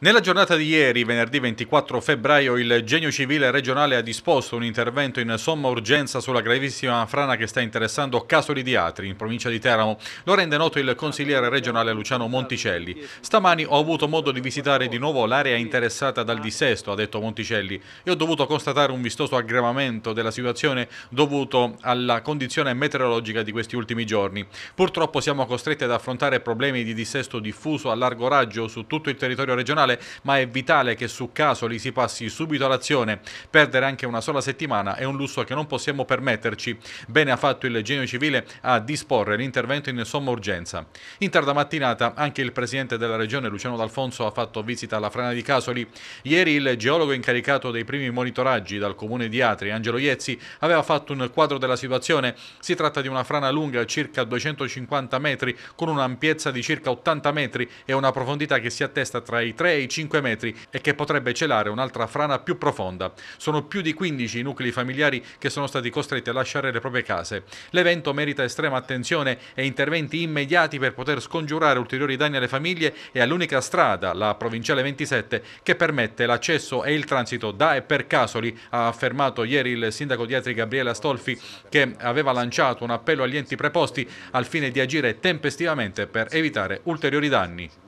Nella giornata di ieri, venerdì 24 febbraio, il Genio Civile regionale ha disposto un intervento in somma urgenza sulla gravissima frana che sta interessando Casoli di Atri, in provincia di Teramo. Lo rende noto il consigliere regionale Luciano Monticelli. Stamani ho avuto modo di visitare di nuovo l'area interessata dal dissesto, ha detto Monticelli, e ho dovuto constatare un vistoso aggravamento della situazione dovuto alla condizione meteorologica di questi ultimi giorni. Purtroppo siamo costretti ad affrontare problemi di dissesto diffuso a largo raggio su tutto il territorio regionale nazionale, ma è vitale che su Casoli si passi subito all'azione. Perdere anche una sola settimana è un lusso che non possiamo permetterci. Bene ha fatto il genio civile a disporre l'intervento in somma urgenza. In tarda mattinata anche il presidente della regione Luciano D'Alfonso ha fatto visita alla frana di Casoli. Ieri il geologo incaricato dei primi monitoraggi dal comune di Atri, Angelo Iezzi, aveva fatto un quadro della situazione. Si tratta di una frana lunga circa 250 metri con un'ampiezza di circa 80 metri e una profondità che si attesta tra i 3 e 6-5 metri e che potrebbe celare un'altra frana più profonda. Sono più di 15 i nuclei familiari che sono stati costretti a lasciare le proprie case. L'evento merita estrema attenzione e interventi immediati per poter scongiurare ulteriori danni alle famiglie e all'unica strada, la provinciale 27, che permette l'accesso e il transito da e per Casoli, ha affermato ieri il sindaco di Atri Gabriele Astolfi che aveva lanciato un appello agli enti preposti al fine di agire tempestivamente per evitare ulteriori danni.